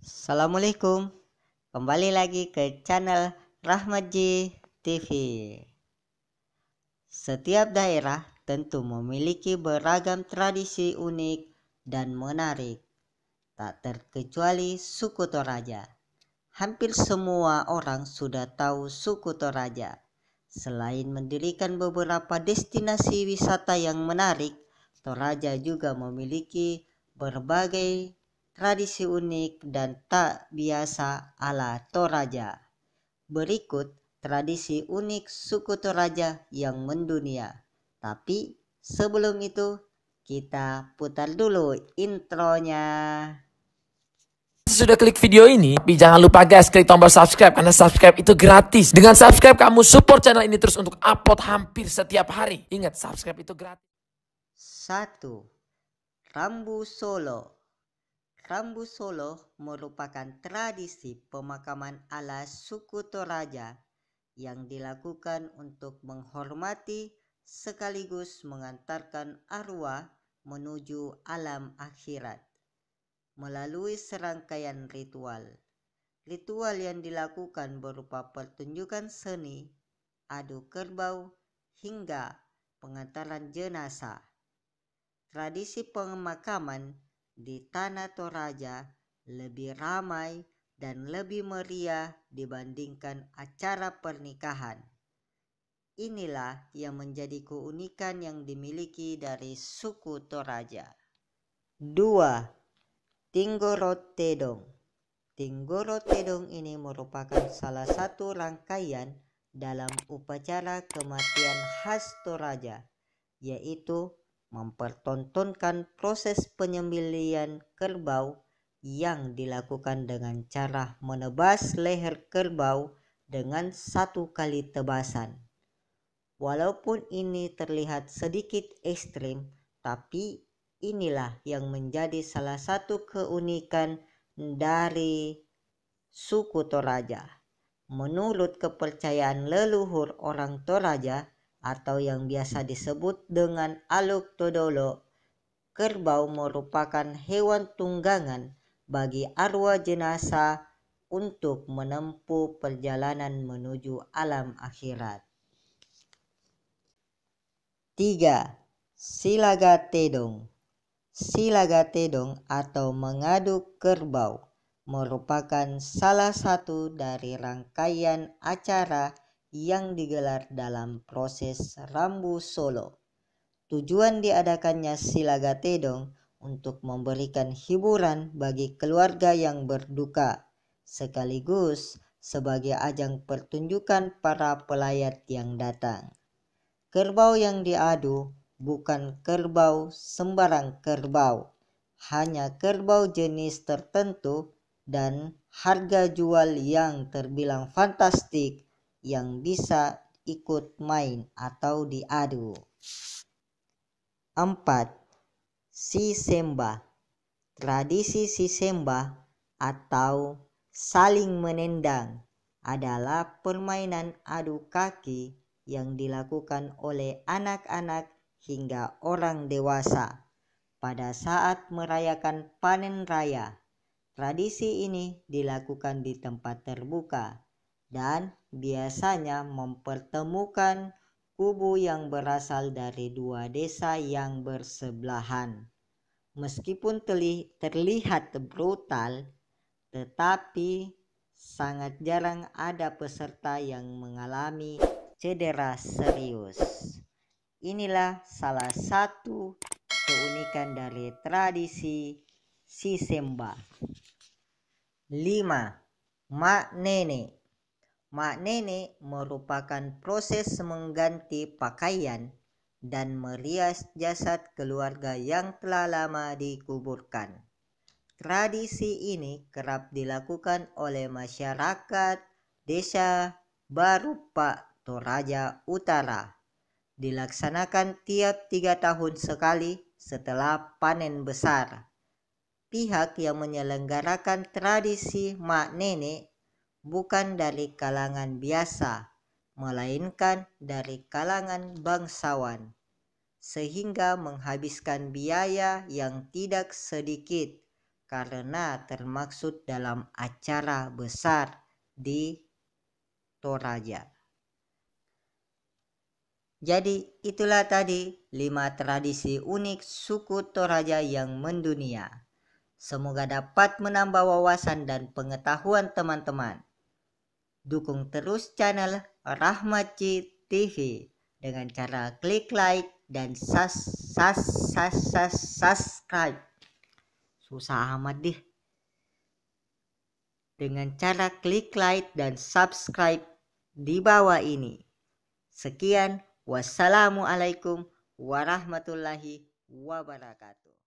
Assalamualaikum Kembali lagi ke channel Rahmatji TV Setiap daerah tentu memiliki beragam tradisi unik dan menarik Tak terkecuali suku Toraja Hampir semua orang sudah tahu suku Toraja Selain mendirikan beberapa destinasi wisata yang menarik Toraja juga memiliki berbagai tradisi unik dan tak biasa ala Toraja. Berikut tradisi unik suku Toraja yang mendunia. Tapi sebelum itu kita putar dulu intronya. Sudah klik video ini, tapi jangan lupa guys klik tombol subscribe karena subscribe itu gratis. Dengan subscribe kamu support channel ini terus untuk upload hampir setiap hari. Ingat subscribe itu gratis. 1. Rambu Solo Rambu Solo merupakan tradisi pemakaman ala suku Toraja yang dilakukan untuk menghormati sekaligus mengantarkan arwah menuju alam akhirat melalui serangkaian ritual. Ritual yang dilakukan berupa pertunjukan seni, adu kerbau, hingga pengantaran jenazah. Tradisi pemakaman di Tanah Toraja lebih ramai dan lebih meriah dibandingkan acara pernikahan. Inilah yang menjadi keunikan yang dimiliki dari suku Toraja. 2. Tinggorotedong. Tedong Tedong ini merupakan salah satu rangkaian dalam upacara kematian khas Toraja, yaitu mempertontonkan proses penyembelian kerbau yang dilakukan dengan cara menebas leher kerbau dengan satu kali tebasan. Walaupun ini terlihat sedikit ekstrim, tapi inilah yang menjadi salah satu keunikan dari suku Toraja. Menurut kepercayaan leluhur orang Toraja, atau yang biasa disebut dengan aluk todolo. Kerbau merupakan hewan tunggangan bagi arwah jenazah untuk menempuh perjalanan menuju alam akhirat. 3. Silaga Tedong Silaga Tedong atau mengadu kerbau merupakan salah satu dari rangkaian acara yang digelar dalam proses Rambu Solo. Tujuan diadakannya Silaga Tedong untuk memberikan hiburan bagi keluarga yang berduka, sekaligus sebagai ajang pertunjukan para pelayat yang datang. Kerbau yang diadu bukan kerbau sembarang kerbau, hanya kerbau jenis tertentu dan harga jual yang terbilang fantastik yang bisa ikut main atau diadu. 4. Sisembah. Tradisi sisembah atau saling menendang adalah permainan adu kaki yang dilakukan oleh anak-anak hingga orang dewasa pada saat merayakan panen raya. Tradisi ini dilakukan di tempat terbuka dan biasanya mempertemukan kubu yang berasal dari dua desa yang bersebelahan. Meskipun terlihat brutal, tetapi sangat jarang ada peserta yang mengalami cedera serius. Inilah salah satu keunikan dari tradisi Sisemba. 5. Mak Nenek Maknene merupakan proses mengganti pakaian dan merias jasad keluarga yang telah lama dikuburkan. Tradisi ini kerap dilakukan oleh masyarakat desa Barupa Toraja Utara. Dilaksanakan tiap tiga tahun sekali setelah panen besar. Pihak yang menyelenggarakan tradisi Mak Nenek bukan dari kalangan biasa, melainkan dari kalangan bangsawan, sehingga menghabiskan biaya yang tidak sedikit karena termaksud dalam acara besar di Toraja. Jadi itulah tadi lima tradisi unik suku Toraja yang mendunia. Semoga dapat menambah wawasan dan pengetahuan teman-teman. Dukung terus channel Rahmaci TV dengan cara klik like dan sas sas sas sas subscribe. Susah amat deh. Dengan cara klik like dan subscribe di bawah ini. Sekian, wassalamualaikum warahmatullahi wabarakatuh.